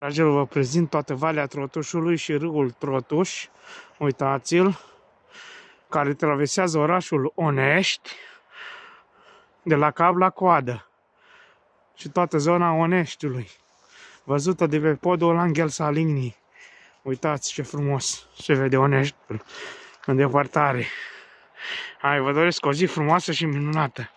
Dragilor, vă prezint toată Valea Trotușului și râul Trotuș. Uitați-l, care traversează orașul Onești de la cap la coadă și toată zona Oneștiului, văzută de pe podul Angel Salini. Uitați ce frumos se vede Oneștiul în depărtare. Hai, vă doresc o zi frumoasă și minunată!